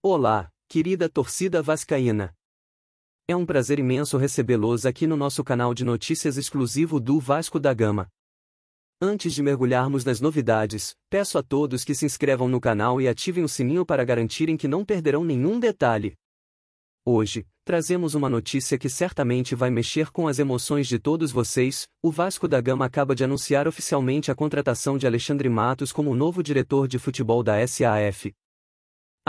Olá, querida torcida vascaína. É um prazer imenso recebê-los aqui no nosso canal de notícias exclusivo do Vasco da Gama. Antes de mergulharmos nas novidades, peço a todos que se inscrevam no canal e ativem o sininho para garantirem que não perderão nenhum detalhe. Hoje, trazemos uma notícia que certamente vai mexer com as emoções de todos vocês: o Vasco da Gama acaba de anunciar oficialmente a contratação de Alexandre Matos como novo diretor de futebol da SAF,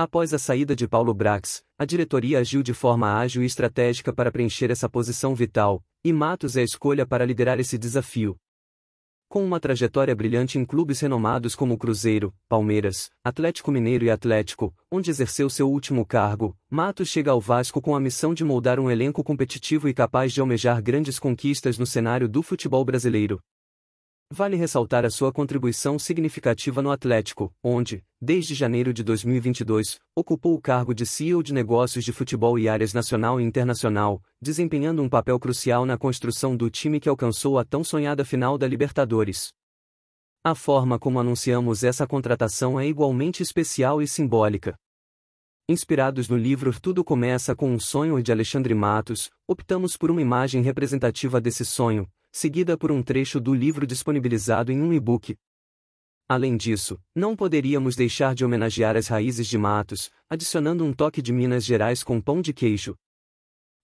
Após a saída de Paulo Brax, a diretoria agiu de forma ágil e estratégica para preencher essa posição vital, e Matos é a escolha para liderar esse desafio. Com uma trajetória brilhante em clubes renomados como Cruzeiro, Palmeiras, Atlético Mineiro e Atlético, onde exerceu seu último cargo, Matos chega ao Vasco com a missão de moldar um elenco competitivo e capaz de almejar grandes conquistas no cenário do futebol brasileiro. Vale ressaltar a sua contribuição significativa no Atlético, onde, desde janeiro de 2022, ocupou o cargo de CEO de negócios de futebol e áreas nacional e internacional, desempenhando um papel crucial na construção do time que alcançou a tão sonhada final da Libertadores. A forma como anunciamos essa contratação é igualmente especial e simbólica. Inspirados no livro Tudo Começa com um Sonho de Alexandre Matos, optamos por uma imagem representativa desse sonho, seguida por um trecho do livro disponibilizado em um e-book. Além disso, não poderíamos deixar de homenagear as raízes de Matos, adicionando um toque de Minas Gerais com pão de queijo.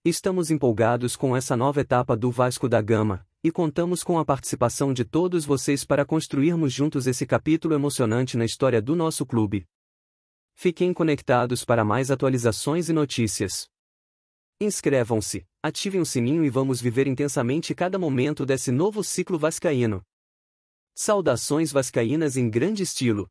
Estamos empolgados com essa nova etapa do Vasco da Gama, e contamos com a participação de todos vocês para construirmos juntos esse capítulo emocionante na história do nosso clube. Fiquem conectados para mais atualizações e notícias. Inscrevam-se, ativem o sininho e vamos viver intensamente cada momento desse novo ciclo vascaíno. Saudações vascaínas em grande estilo.